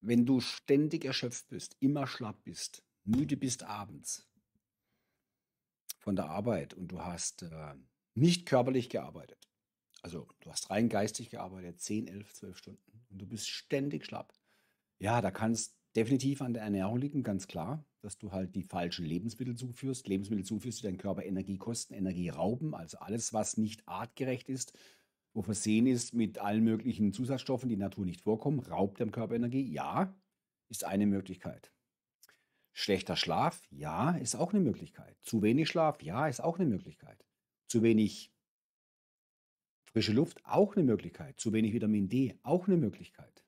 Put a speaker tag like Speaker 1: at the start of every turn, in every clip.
Speaker 1: wenn du ständig erschöpft bist, immer schlapp bist, müde bist abends von der Arbeit und du hast äh, nicht körperlich gearbeitet, also du hast rein geistig gearbeitet, 10, 11, 12 Stunden und du bist ständig schlapp, ja, da kann es definitiv an der Ernährung liegen, ganz klar, dass du halt die falschen Lebensmittel zuführst. Lebensmittel zuführst, die deinen Körper Energie kosten, Energie rauben, also alles, was nicht artgerecht ist, wo versehen ist mit allen möglichen Zusatzstoffen, die in der Natur nicht vorkommen, raubt dem Körper Energie? Ja, ist eine Möglichkeit. Schlechter Schlaf? Ja, ist auch eine Möglichkeit. Zu wenig Schlaf? Ja, ist auch eine Möglichkeit. Zu wenig frische Luft? Auch eine Möglichkeit. Zu wenig Vitamin D? Auch eine Möglichkeit.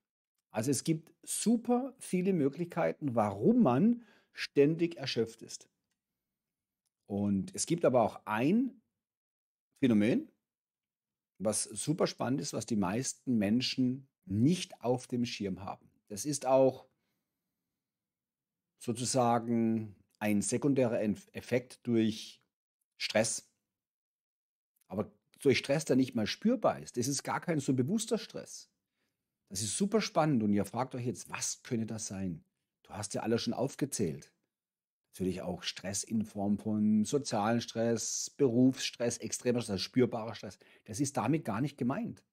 Speaker 1: Also es gibt super viele Möglichkeiten, warum man ständig erschöpft ist. Und es gibt aber auch ein Phänomen, was super spannend ist, was die meisten Menschen nicht auf dem Schirm haben. Das ist auch sozusagen ein sekundärer Effekt durch Stress. Aber durch Stress, der nicht mal spürbar ist. Das ist gar kein so bewusster Stress. Das ist super spannend und ihr fragt euch jetzt, was könnte das sein? Du hast ja alle schon aufgezählt natürlich auch Stress in Form von sozialen Stress, Berufsstress, extremer Stress, also spürbarer Stress. Das ist damit gar nicht gemeint.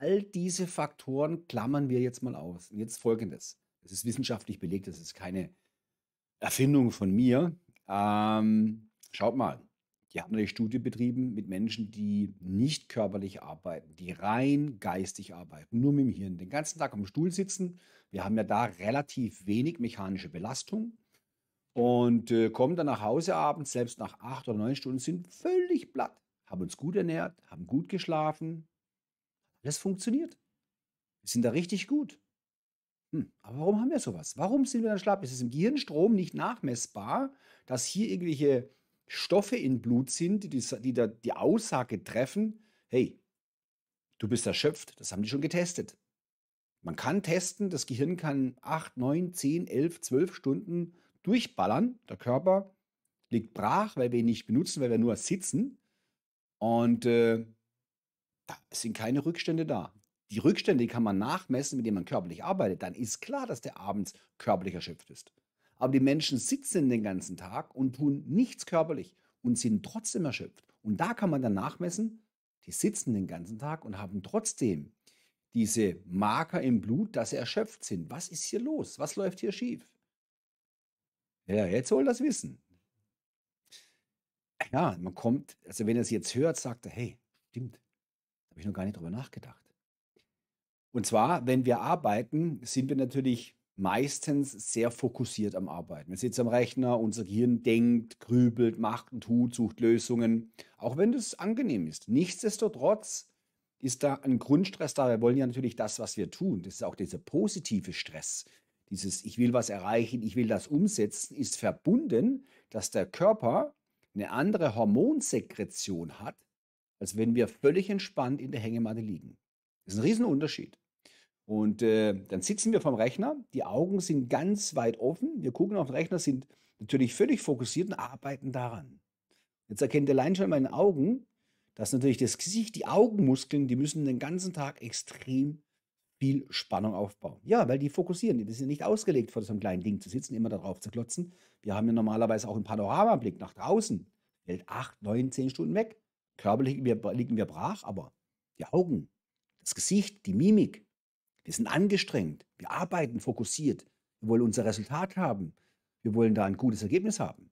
Speaker 1: All diese Faktoren klammern wir jetzt mal aus. Und jetzt folgendes. Das ist wissenschaftlich belegt, das ist keine Erfindung von mir. Ähm, schaut mal, die haben eine Studie betrieben mit Menschen, die nicht körperlich arbeiten, die rein geistig arbeiten, nur mit dem Hirn, den ganzen Tag am Stuhl sitzen. Wir haben ja da relativ wenig mechanische Belastung und äh, kommen dann nach Hause abends, selbst nach acht oder neun Stunden, sind völlig platt, haben uns gut ernährt, haben gut geschlafen. Alles funktioniert. Wir sind da richtig gut. Hm, aber warum haben wir sowas? Warum sind wir dann schlapp? Es ist im Gehirnstrom nicht nachmessbar, dass hier irgendwelche Stoffe im Blut sind, die, die, da die Aussage treffen, hey, du bist erschöpft, das haben die schon getestet. Man kann testen, das Gehirn kann acht, neun, zehn, elf, zwölf Stunden durchballern. Der Körper liegt brach, weil wir ihn nicht benutzen, weil wir nur sitzen. Und äh, da sind keine Rückstände da. Die Rückstände die kann man nachmessen, mit denen man körperlich arbeitet. Dann ist klar, dass der abends körperlich erschöpft ist. Aber die Menschen sitzen den ganzen Tag und tun nichts körperlich und sind trotzdem erschöpft. Und da kann man dann nachmessen, die sitzen den ganzen Tag und haben trotzdem diese Marker im Blut, dass sie erschöpft sind. Was ist hier los? Was läuft hier schief? Ja, jetzt soll das wissen. Ja, man kommt, also wenn er es jetzt hört, sagt er, hey, stimmt, habe ich noch gar nicht drüber nachgedacht. Und zwar, wenn wir arbeiten, sind wir natürlich meistens sehr fokussiert am Arbeiten. Wir sitzen am Rechner, unser Gehirn denkt, grübelt, macht und tut, sucht Lösungen, auch wenn das angenehm ist. Nichtsdestotrotz ist da ein Grundstress da. Wir wollen ja natürlich das, was wir tun. Das ist auch dieser positive Stress dieses Ich will was erreichen, ich will das umsetzen, ist verbunden, dass der Körper eine andere Hormonsekretion hat, als wenn wir völlig entspannt in der Hängematte liegen. Das ist ein Riesenunterschied. Und äh, dann sitzen wir vom Rechner, die Augen sind ganz weit offen, wir gucken auf den Rechner, sind natürlich völlig fokussiert und arbeiten daran. Jetzt erkennt ihr allein schon in meinen Augen, dass natürlich das Gesicht, die Augenmuskeln, die müssen den ganzen Tag extrem viel Spannung aufbauen. Ja, weil die fokussieren. Die sind nicht ausgelegt, vor so einem kleinen Ding zu sitzen, immer darauf zu klotzen. Wir haben ja normalerweise auch einen Panoramablick nach draußen. Fällt acht, neun, zehn Stunden weg. Körperlich liegen wir, liegen wir brach, aber die Augen, das Gesicht, die Mimik, wir sind angestrengt. Wir arbeiten fokussiert. Wir wollen unser Resultat haben. Wir wollen da ein gutes Ergebnis haben.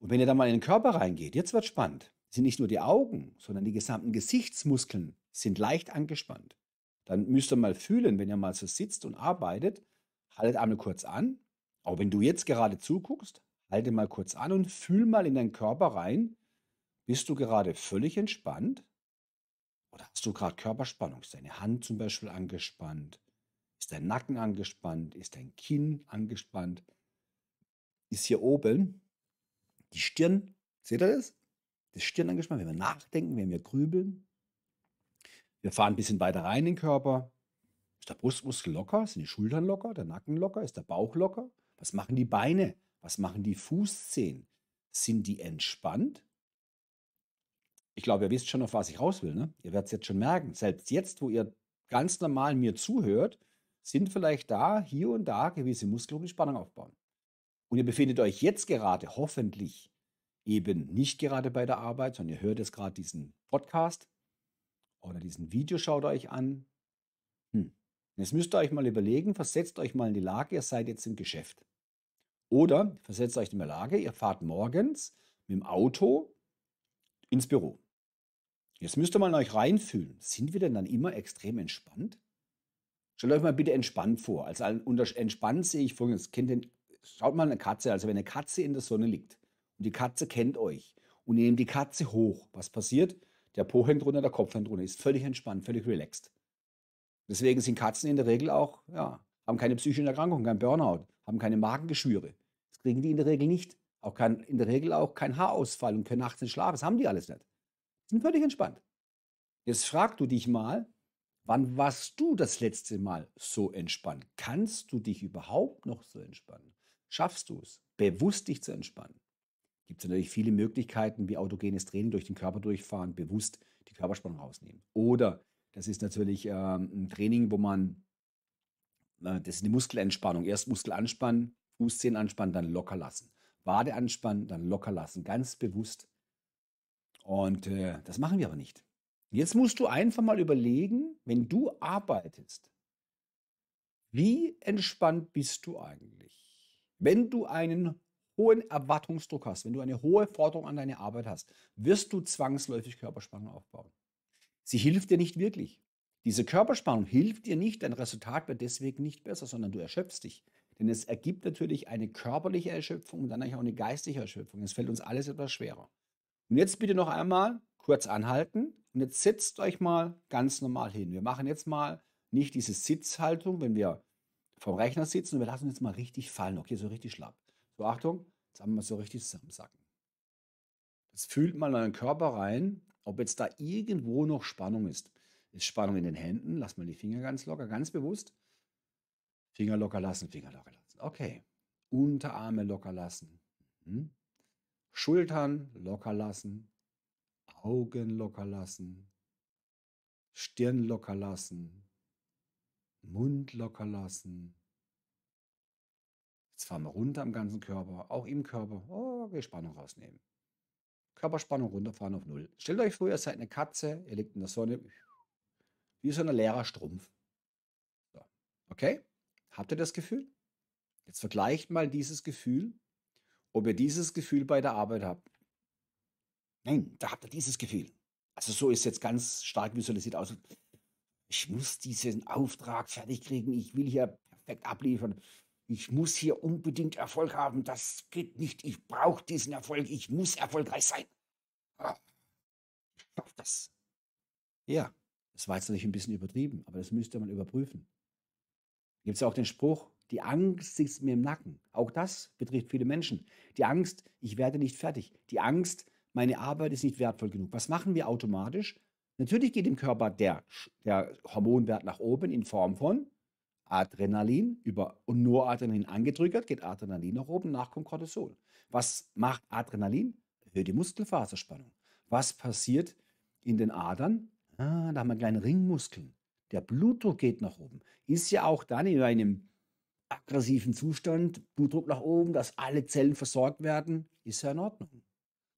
Speaker 1: Und wenn ihr dann mal in den Körper reingeht, jetzt wird es spannend, sind nicht nur die Augen, sondern die gesamten Gesichtsmuskeln sind leicht angespannt dann müsst ihr mal fühlen, wenn ihr mal so sitzt und arbeitet, haltet einmal kurz an. Auch wenn du jetzt gerade zuguckst, halte mal kurz an und fühl mal in deinen Körper rein. Bist du gerade völlig entspannt? Oder hast du gerade Körperspannung? Ist deine Hand zum Beispiel angespannt? Ist dein Nacken angespannt? Ist dein Kinn angespannt? Ist hier oben die Stirn, seht ihr das? Die Stirn angespannt, wenn wir nachdenken, wenn wir grübeln. Wir fahren ein bisschen weiter rein in den Körper. Ist der Brustmuskel locker? Sind die Schultern locker? Der Nacken locker? Ist der Bauch locker? Was machen die Beine? Was machen die Fußzehen? Sind die entspannt? Ich glaube, ihr wisst schon, auf was ich raus will. Ne? Ihr werdet es jetzt schon merken. Selbst jetzt, wo ihr ganz normal mir zuhört, sind vielleicht da, hier und da gewisse Muskel- die Spannung aufbauen. Und ihr befindet euch jetzt gerade hoffentlich eben nicht gerade bei der Arbeit, sondern ihr hört jetzt gerade diesen Podcast oder diesen Video schaut euch an. Hm. Jetzt müsst ihr euch mal überlegen, versetzt euch mal in die Lage, ihr seid jetzt im Geschäft. Oder versetzt euch in die Lage, ihr fahrt morgens mit dem Auto ins Büro. Jetzt müsst ihr mal in euch reinfühlen. Sind wir denn dann immer extrem entspannt? Stellt euch mal bitte entspannt vor. Also unter entspannt sehe ich folgendes. Kennt den, schaut mal eine Katze. Also wenn eine Katze in der Sonne liegt und die Katze kennt euch und ihr nehmt die Katze hoch, was passiert? Der Po hängt runter, der Kopf hängt runter. Ist völlig entspannt, völlig relaxed. Deswegen sind Katzen in der Regel auch, ja, haben keine psychischen Erkrankungen, kein Burnout, haben keine Magengeschwüre. Das kriegen die in der Regel nicht. Auch kein, in der Regel auch kein Haarausfall und können nachts nicht schlafen. Das haben die alles nicht. Sind völlig entspannt. Jetzt frag du dich mal, wann warst du das letzte Mal so entspannt? Kannst du dich überhaupt noch so entspannen? Schaffst du es, bewusst dich zu entspannen? gibt es natürlich viele Möglichkeiten, wie autogenes Training durch den Körper durchfahren, bewusst die Körperspannung rausnehmen. Oder das ist natürlich äh, ein Training, wo man, äh, das ist eine Muskelentspannung. Erst Muskel anspannen, Fußzehen anspannen, dann locker lassen. Wade anspannen, dann locker lassen, ganz bewusst. Und äh, das machen wir aber nicht. Jetzt musst du einfach mal überlegen, wenn du arbeitest, wie entspannt bist du eigentlich? Wenn du einen hohen Erwartungsdruck hast, wenn du eine hohe Forderung an deine Arbeit hast, wirst du zwangsläufig Körperspannung aufbauen. Sie hilft dir nicht wirklich. Diese Körperspannung hilft dir nicht, dein Resultat wird deswegen nicht besser, sondern du erschöpfst dich. Denn es ergibt natürlich eine körperliche Erschöpfung und dann auch eine geistige Erschöpfung. Es fällt uns alles etwas schwerer. Und jetzt bitte noch einmal kurz anhalten und jetzt setzt euch mal ganz normal hin. Wir machen jetzt mal nicht diese Sitzhaltung, wenn wir vom Rechner sitzen und wir lassen uns jetzt mal richtig fallen, okay, so richtig schlapp. So, Achtung, jetzt haben wir so richtig zusammensacken. Jetzt fühlt man in euren Körper rein, ob jetzt da irgendwo noch Spannung ist. Ist Spannung in den Händen? Lass mal die Finger ganz locker, ganz bewusst. Finger locker lassen, Finger locker lassen. Okay. Unterarme locker lassen. Mhm. Schultern locker lassen. Augen locker lassen. Stirn locker lassen. Mund locker lassen. Zwar mal runter am ganzen Körper, auch im Körper. Oh, okay, Spannung rausnehmen. Körperspannung runterfahren auf Null. Stellt euch vor, ihr seid eine Katze, ihr liegt in der Sonne, wie so ein leerer Strumpf. So. Okay? Habt ihr das Gefühl? Jetzt vergleicht mal dieses Gefühl, ob ihr dieses Gefühl bei der Arbeit habt. Nein, da habt ihr dieses Gefühl. Also so ist jetzt ganz stark visualisiert aus. Ich muss diesen Auftrag fertig kriegen. Ich will hier perfekt abliefern ich muss hier unbedingt Erfolg haben. Das geht nicht. Ich brauche diesen Erfolg. Ich muss erfolgreich sein. Ah. Ich schaffe das. Ja, das war jetzt natürlich ein bisschen übertrieben, aber das müsste man überprüfen. Gibt es ja auch den Spruch, die Angst sitzt mir im Nacken. Auch das betrifft viele Menschen. Die Angst, ich werde nicht fertig. Die Angst, meine Arbeit ist nicht wertvoll genug. Was machen wir automatisch? Natürlich geht im Körper der, der Hormonwert nach oben in Form von Adrenalin über und nur Adrenalin angetriggert, geht Adrenalin nach oben, nach kommt Cortisol. Was macht Adrenalin? Erhöht die Muskelfaserspannung. Was passiert in den Adern? Ah, da haben wir kleine Ringmuskeln. Der Blutdruck geht nach oben. Ist ja auch dann in einem aggressiven Zustand, Blutdruck nach oben, dass alle Zellen versorgt werden, ist ja in Ordnung.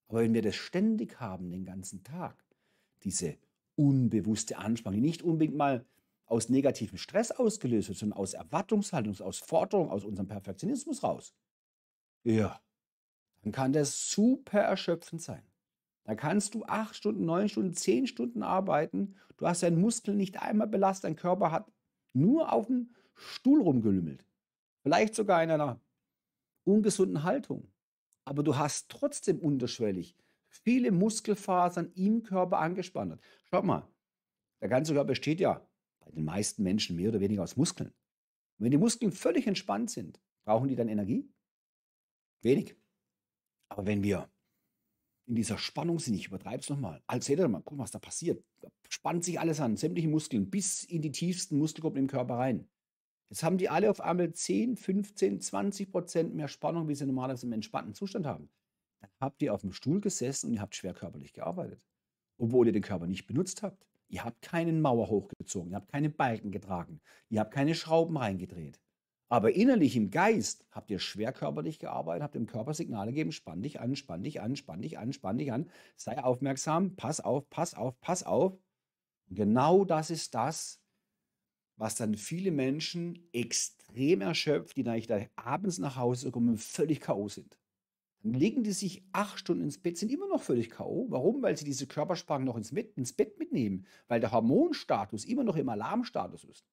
Speaker 1: Aber wenn wir das ständig haben, den ganzen Tag, diese unbewusste Anspannung, die nicht unbedingt mal aus negativem Stress ausgelöst wird, sondern aus Erwartungshaltung, aus Forderung, aus unserem Perfektionismus raus, ja, dann kann das super erschöpfend sein. Dann kannst du acht Stunden, neun Stunden, zehn Stunden arbeiten. Du hast deinen Muskel nicht einmal belastet, dein Körper hat nur auf dem Stuhl rumgelümmelt. Vielleicht sogar in einer ungesunden Haltung. Aber du hast trotzdem unterschwellig viele Muskelfasern im Körper angespannt. Schau mal, der ganze Körper besteht ja bei den meisten Menschen mehr oder weniger aus Muskeln. Und wenn die Muskeln völlig entspannt sind, brauchen die dann Energie? Wenig. Aber wenn wir in dieser Spannung sind, ich übertreibe es nochmal, also seht ihr mal, guck mal, was da passiert. Da spannt sich alles an, sämtliche Muskeln bis in die tiefsten Muskelgruppen im Körper rein. Jetzt haben die alle auf einmal 10, 15, 20 Prozent mehr Spannung, wie sie normalerweise im entspannten Zustand haben. Dann habt ihr auf dem Stuhl gesessen und ihr habt schwer körperlich gearbeitet, obwohl ihr den Körper nicht benutzt habt. Ihr habt keinen Mauer hochgezogen, ihr habt keine Balken getragen, ihr habt keine Schrauben reingedreht. Aber innerlich im Geist habt ihr schwerkörperlich gearbeitet, habt dem Körper Signale gegeben, spann dich an, spann dich an, spann dich an, spann dich an, sei aufmerksam, pass auf, pass auf, pass auf. genau das ist das, was dann viele Menschen extrem erschöpft, die dann eigentlich abends nach Hause kommen und völlig K.O. sind legen die sich acht Stunden ins Bett, sind immer noch völlig K.O. Warum? Weil sie diese Körpersprachen noch ins, Bett, ins Bett mitnehmen, weil der Hormonstatus immer noch im Alarmstatus ist.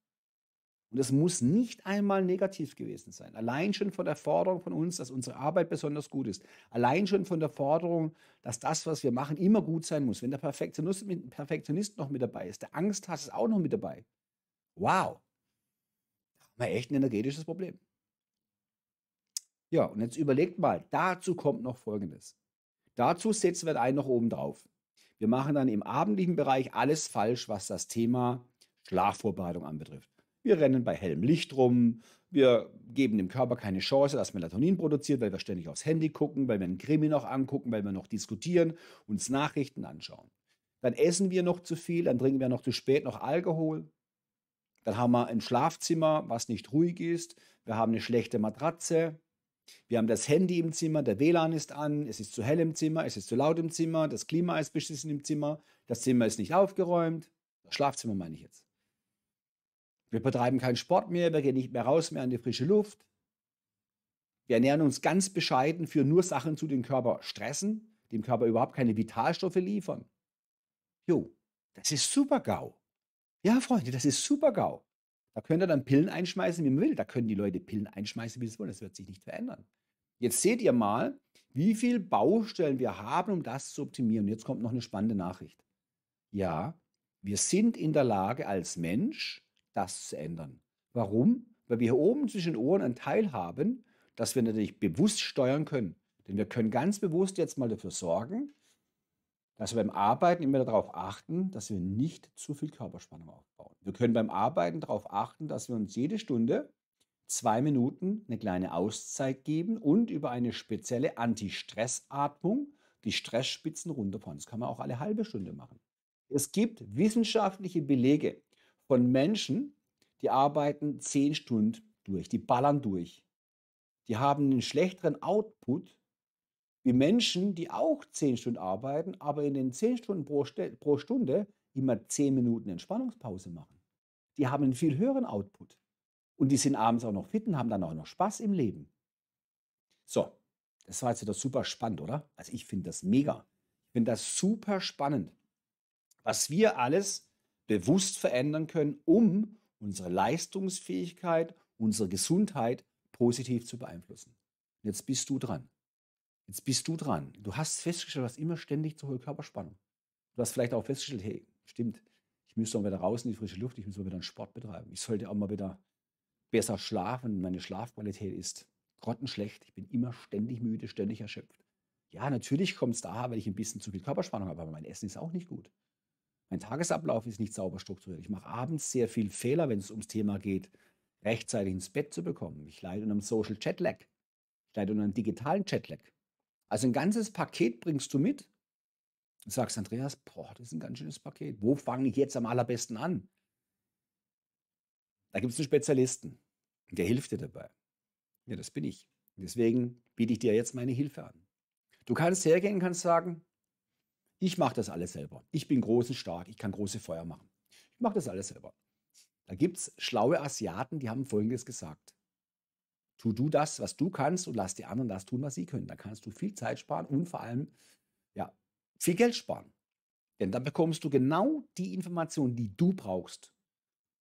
Speaker 1: Und das muss nicht einmal negativ gewesen sein. Allein schon von der Forderung von uns, dass unsere Arbeit besonders gut ist. Allein schon von der Forderung, dass das, was wir machen, immer gut sein muss. Wenn der Perfektionist, Perfektionist noch mit dabei ist, der Angsthass ist auch noch mit dabei. Wow. Da haben wir echt ein energetisches Problem. Ja, und jetzt überlegt mal, dazu kommt noch Folgendes. Dazu setzen wir einen noch oben drauf. Wir machen dann im abendlichen Bereich alles falsch, was das Thema Schlafvorbereitung anbetrifft. Wir rennen bei hellem Licht rum, wir geben dem Körper keine Chance, dass Melatonin produziert, weil wir ständig aufs Handy gucken, weil wir einen Krimi noch angucken, weil wir noch diskutieren, uns Nachrichten anschauen. Dann essen wir noch zu viel, dann trinken wir noch zu spät noch Alkohol. Dann haben wir ein Schlafzimmer, was nicht ruhig ist. Wir haben eine schlechte Matratze, wir haben das Handy im Zimmer, der WLAN ist an, es ist zu hell im Zimmer, es ist zu laut im Zimmer, das Klima ist beschissen im Zimmer, das Zimmer ist nicht aufgeräumt. Das Schlafzimmer meine ich jetzt. Wir betreiben keinen Sport mehr, wir gehen nicht mehr raus, mehr an die frische Luft. Wir ernähren uns ganz bescheiden für nur Sachen zu den Körper stressen, dem Körper überhaupt keine Vitalstoffe liefern. Jo, das ist super GAU. Ja, Freunde, das ist super GAU. Da könnt ihr dann Pillen einschmeißen, wie man will. Da können die Leute Pillen einschmeißen, wie sie wollen. Das wird sich nicht verändern. Jetzt seht ihr mal, wie viele Baustellen wir haben, um das zu optimieren. jetzt kommt noch eine spannende Nachricht. Ja, wir sind in der Lage, als Mensch das zu ändern. Warum? Weil wir hier oben zwischen den Ohren einen Teil haben, dass wir natürlich bewusst steuern können. Denn wir können ganz bewusst jetzt mal dafür sorgen, dass wir beim Arbeiten immer darauf achten, dass wir nicht zu viel Körperspannung aufbauen. Wir können beim Arbeiten darauf achten, dass wir uns jede Stunde zwei Minuten eine kleine Auszeit geben und über eine spezielle Anti-Stress-Atmung die Stressspitzen runterfahren. Das kann man auch alle halbe Stunde machen. Es gibt wissenschaftliche Belege von Menschen, die arbeiten zehn Stunden durch, die ballern durch. Die haben einen schlechteren Output wie Menschen, die auch zehn Stunden arbeiten, aber in den zehn Stunden pro, St pro Stunde immer zehn Minuten Entspannungspause machen. Die haben einen viel höheren Output. Und die sind abends auch noch fit und haben dann auch noch Spaß im Leben. So, das war jetzt wieder super spannend, oder? Also ich finde das mega. Ich finde das super spannend, was wir alles bewusst verändern können, um unsere Leistungsfähigkeit, unsere Gesundheit positiv zu beeinflussen. Jetzt bist du dran. Jetzt bist du dran. Du hast festgestellt, du hast immer ständig zu hohe Körperspannung. Du hast vielleicht auch festgestellt, hey, stimmt, ich müsste auch wieder raus in die frische Luft, ich müsste mal wieder einen Sport betreiben. Ich sollte auch mal wieder besser schlafen. Meine Schlafqualität ist grottenschlecht. Ich bin immer ständig müde, ständig erschöpft. Ja, natürlich kommt es daher, weil ich ein bisschen zu viel Körperspannung habe, aber mein Essen ist auch nicht gut. Mein Tagesablauf ist nicht sauber strukturiert. Ich mache abends sehr viel Fehler, wenn es ums Thema geht, rechtzeitig ins Bett zu bekommen. Ich leide unter einem Social Jetlag. Ich leide unter einem digitalen Jetlag. Also ein ganzes Paket bringst du mit. Du sagst, Andreas, boah, das ist ein ganz schönes Paket. Wo fange ich jetzt am allerbesten an? Da gibt es einen Spezialisten, der hilft dir dabei. Ja, das bin ich. Deswegen biete ich dir jetzt meine Hilfe an. Du kannst hergehen und kannst sagen, ich mache das alles selber. Ich bin groß und stark, ich kann große Feuer machen. Ich mache das alles selber. Da gibt es schlaue Asiaten, die haben Folgendes gesagt. Tu du das, was du kannst und lass die anderen das tun, was sie können. Da kannst du viel Zeit sparen und vor allem ja, viel Geld sparen. Denn da bekommst du genau die Informationen, die du brauchst.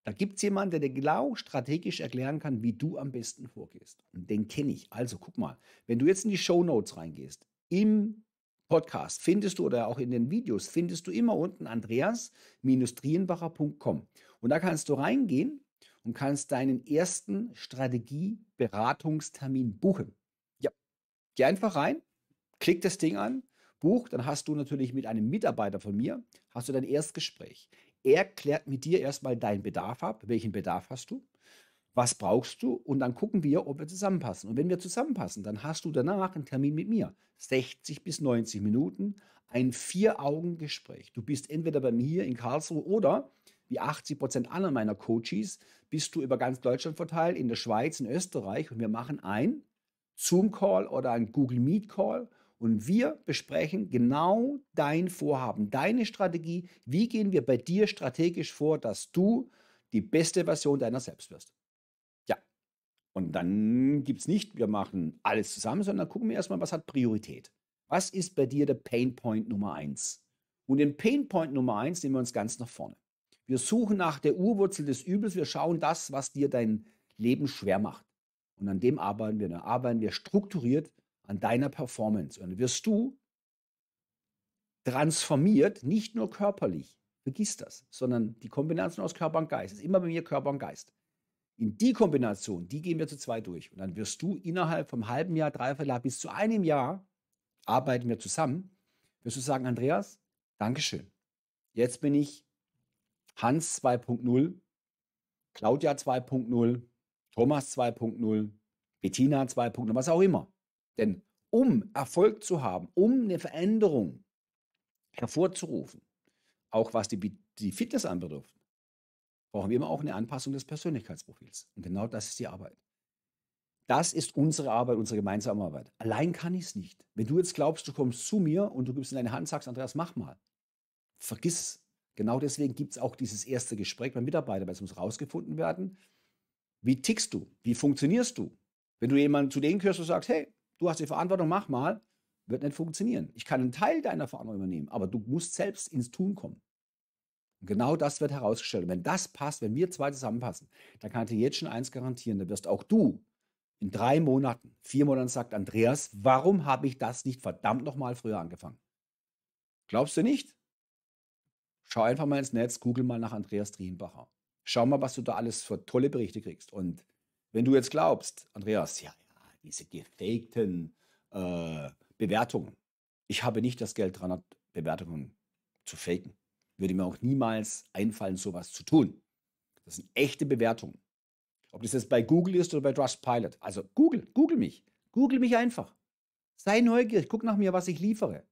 Speaker 1: Da gibt es jemanden, der dir genau strategisch erklären kann, wie du am besten vorgehst. Und den kenne ich. Also guck mal, wenn du jetzt in die Show Notes reingehst, im Podcast findest du oder auch in den Videos findest du immer unten andreas trienbachercom Und da kannst du reingehen und kannst deinen ersten Strategieberatungstermin buchen. Ja, geh einfach rein, klick das Ding an, buch, dann hast du natürlich mit einem Mitarbeiter von mir, hast du dein Erstgespräch. Er klärt mit dir erstmal deinen Bedarf ab, welchen Bedarf hast du, was brauchst du und dann gucken wir, ob wir zusammenpassen. Und wenn wir zusammenpassen, dann hast du danach einen Termin mit mir. 60 bis 90 Minuten, ein Vier-Augen-Gespräch. Du bist entweder bei mir in Karlsruhe oder wie 80 Prozent aller meiner Coaches, bist du über ganz Deutschland verteilt, in der Schweiz, in Österreich und wir machen ein Zoom-Call oder ein Google Meet-Call und wir besprechen genau dein Vorhaben, deine Strategie. Wie gehen wir bei dir strategisch vor, dass du die beste Version deiner selbst wirst? Ja. Und dann gibt es nicht, wir machen alles zusammen, sondern gucken wir erstmal, was hat Priorität? Was ist bei dir der Pain Point Nummer eins? Und den Pain Point Nummer eins nehmen wir uns ganz nach vorne. Wir suchen nach der Urwurzel des Übels. Wir schauen das, was dir dein Leben schwer macht. Und an dem arbeiten wir. Dann arbeiten wir strukturiert an deiner Performance. Und dann wirst du transformiert, nicht nur körperlich, vergiss das, sondern die Kombination aus Körper und Geist. Das ist immer bei mir Körper und Geist. In die Kombination, die gehen wir zu zwei durch. Und dann wirst du innerhalb vom halben Jahr, dreiviertel Jahr bis zu einem Jahr arbeiten wir zusammen. Wirst du sagen, Andreas, Dankeschön. Jetzt bin ich Hans 2.0, Claudia 2.0, Thomas 2.0, Bettina 2.0, was auch immer. Denn um Erfolg zu haben, um eine Veränderung hervorzurufen, auch was die, die Fitness anbetrifft, brauchen wir immer auch eine Anpassung des Persönlichkeitsprofils. Und genau das ist die Arbeit. Das ist unsere Arbeit, unsere gemeinsame Arbeit. Allein kann ich es nicht. Wenn du jetzt glaubst, du kommst zu mir und du gibst in deine Hand sagst, Andreas, mach mal. Vergiss es. Genau deswegen gibt es auch dieses erste Gespräch beim Mitarbeiter, weil es muss rausgefunden werden, wie tickst du, wie funktionierst du. Wenn du jemanden zu denen gehörst und sagst, hey, du hast die Verantwortung, mach mal, wird nicht funktionieren. Ich kann einen Teil deiner Verantwortung übernehmen, aber du musst selbst ins Tun kommen. Und genau das wird herausgestellt. Und wenn das passt, wenn wir zwei zusammenpassen, dann kann ich dir jetzt schon eins garantieren, dann wirst auch du in drei Monaten, vier Monaten sagt Andreas, warum habe ich das nicht verdammt nochmal früher angefangen? Glaubst du nicht? Schau einfach mal ins Netz, google mal nach Andreas Drienbacher. Schau mal, was du da alles für tolle Berichte kriegst. Und wenn du jetzt glaubst, Andreas, ja, ja, diese gefakten äh, Bewertungen. Ich habe nicht das Geld, 300 Bewertungen zu faken. Würde mir auch niemals einfallen, sowas zu tun. Das sind echte Bewertungen. Ob das jetzt bei Google ist oder bei Trustpilot. Also Google, Google mich. Google mich einfach. Sei neugierig, guck nach mir, was ich liefere.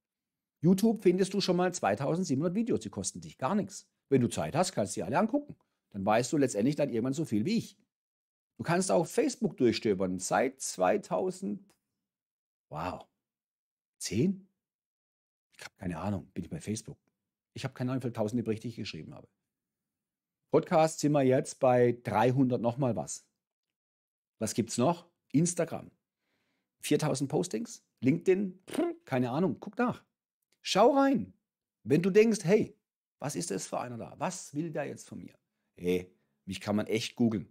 Speaker 1: YouTube findest du schon mal 2700 Videos, die kosten dich gar nichts. Wenn du Zeit hast, kannst du sie alle angucken. Dann weißt du letztendlich dann irgendwann so viel wie ich. Du kannst auch Facebook durchstöbern. Seit 2000, wow, 10? Ich habe keine Ahnung, bin ich bei Facebook. Ich habe keine Ahnung, wie viele tausende Berichte ich geschrieben habe. Podcast sind wir jetzt bei 300 nochmal was. Was gibt's noch? Instagram. 4000 Postings? LinkedIn? Keine Ahnung, guck nach. Schau rein. Wenn du denkst, hey, was ist das für einer da? Was will der jetzt von mir? Hey, mich kann man echt googeln.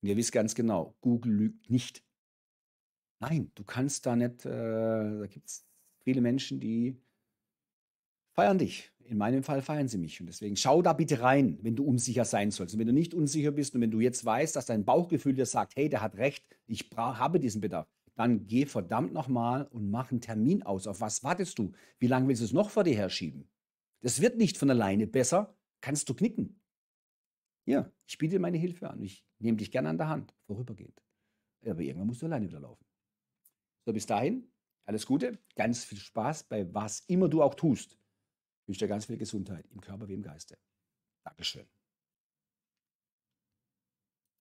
Speaker 1: Und ihr wisst ganz genau, Google lügt nicht. Nein, du kannst da nicht, äh, da gibt es viele Menschen, die feiern dich. In meinem Fall feiern sie mich. Und deswegen schau da bitte rein, wenn du unsicher sein sollst. Und wenn du nicht unsicher bist und wenn du jetzt weißt, dass dein Bauchgefühl dir sagt, hey, der hat recht, ich habe diesen Bedarf, dann geh verdammt nochmal und mach einen Termin aus. Auf was wartest du? Wie lange willst du es noch vor dir herschieben? Das wird nicht von alleine besser. Kannst du knicken? Ja, ich biete dir meine Hilfe an. Ich nehme dich gerne an der Hand, vorübergehend. Aber irgendwann musst du alleine wieder laufen. So, bis dahin, alles Gute, ganz viel Spaß bei was immer du auch tust. Ich wünsche dir ganz viel Gesundheit im Körper wie im Geiste. Dankeschön.